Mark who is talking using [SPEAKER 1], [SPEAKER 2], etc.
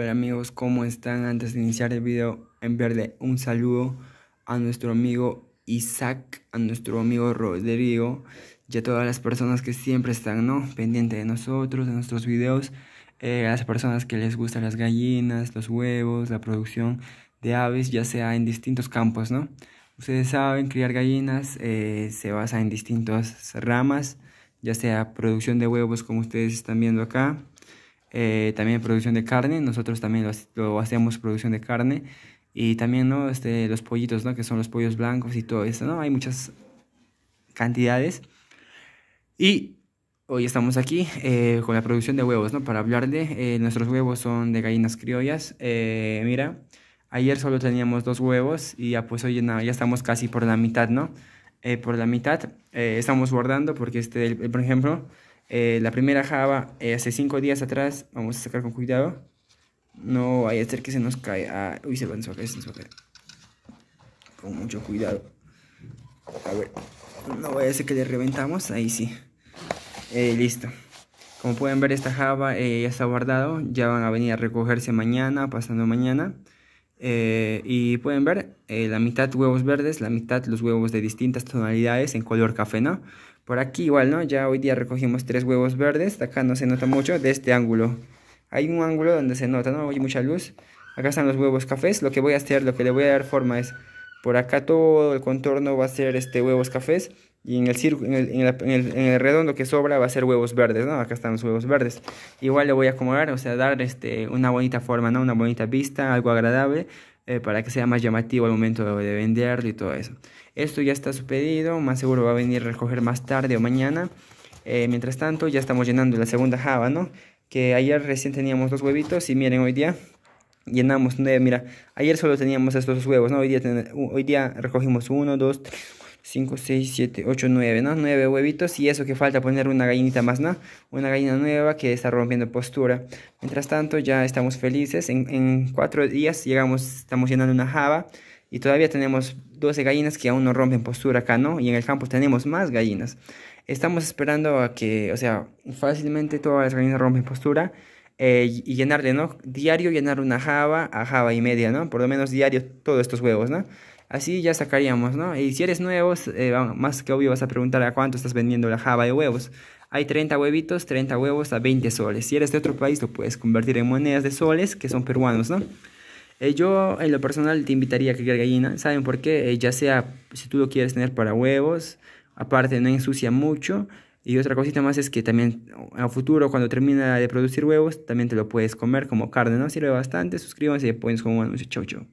[SPEAKER 1] Hola amigos, ¿cómo están? Antes de iniciar el video, enviarle un saludo a nuestro amigo Isaac, a nuestro amigo Rodrigo y a todas las personas que siempre están, ¿no? Pendiente de nosotros, de nuestros videos, eh, a las personas que les gustan las gallinas, los huevos, la producción de aves, ya sea en distintos campos, ¿no? Ustedes saben, criar gallinas eh, se basa en distintas ramas, ya sea producción de huevos como ustedes están viendo acá, eh, también producción de carne, nosotros también lo, hacemos producción de carne y también ¿no? este, los pollitos, ¿no? que son los pollos blancos y todo eso, ¿no? hay muchas cantidades. Y hoy estamos aquí eh, con la producción de huevos, ¿no? para hablar de eh, nuestros huevos son de gallinas criollas, mira, ayer solo teníamos dos huevos y ya pues hoy ya estamos casi por la mitad, ¿no? por la mitad estamos guardando porque este, por ejemplo, eh, la primera Java eh, hace 5 días atrás, vamos a sacar con cuidado. No vaya a ser que se nos caiga. Ah, uy, se va a su se va Con mucho cuidado. A ver, no vaya a ser que le reventamos. Ahí sí. Eh, listo. Como pueden ver, esta Java ya está guardado. Ya van a venir a recogerse mañana, pasando mañana. y pueden ver la mitad huevos verdes, la mitad los huevos de distintas tonalidades en color café, ¿no? Por aquí igual, ¿no? Ya hoy día recogimos tres huevos verdes. Acá no se nota mucho de este ángulo. Hay un ángulo donde se nota, ¿no? Hay mucha luz. Acá están los huevos cafés. Lo que voy a hacer, lo que le voy a dar forma es... Por acá todo el contorno va a ser este huevos cafés. Y en el, en, el, redondo que sobra va a ser huevos verdes, ¿no? Acá están los huevos verdes. Igual le voy a acomodar, o sea, dar este, una bonita forma, ¿no? Una bonita vista, algo agradable. Eh, para que sea más llamativo al momento de venderlo y todo eso. Esto ya está su pedido, más seguro va a venir a recoger más tarde o mañana. Eh, mientras tanto, ya estamos llenando la segunda java, ¿no? Que ayer recién teníamos dos huevitos y miren, hoy día llenamos nueve. Mira, ayer solo teníamos estos dos huevos, ¿no? Hoy día, hoy día recogimos uno, dos, tres, 5, 6, 7, 8, 9, ¿no? 9 huevitos y eso que falta poner una gallinita más, ¿no? Una gallina nueva que está rompiendo postura. Mientras tanto ya estamos felices. En, en 4 días llegamos, estamos llenando una java y todavía tenemos 12 gallinas que aún no rompen postura acá, ¿no? Y en el campo tenemos más gallinas. Estamos esperando a que, o sea, fácilmente todas las gallinas rompen postura. Eh, y llenarle, ¿no? Diario llenar una java a java y media, ¿no? Por lo menos diario todos estos huevos, ¿no? Así ya sacaríamos, ¿no? Y si eres nuevo, eh, más que obvio vas a preguntar a cuánto estás vendiendo la java de huevos. Hay 30 huevitos, 30 huevos a 20 soles. Si eres de otro país, lo puedes convertir en monedas de soles, que son peruanos, ¿no? Eh, yo, en lo personal, te invitaría a criar gallina. ¿Saben por qué? Eh, ya sea si tú lo quieres tener para huevos, aparte no ensucia mucho. Y otra cosita más es que también a futuro, cuando termina de producir huevos, también te lo puedes comer como carne, ¿no? Sirve bastante. Suscríbanse y pones como un anuncio. Chau, chau.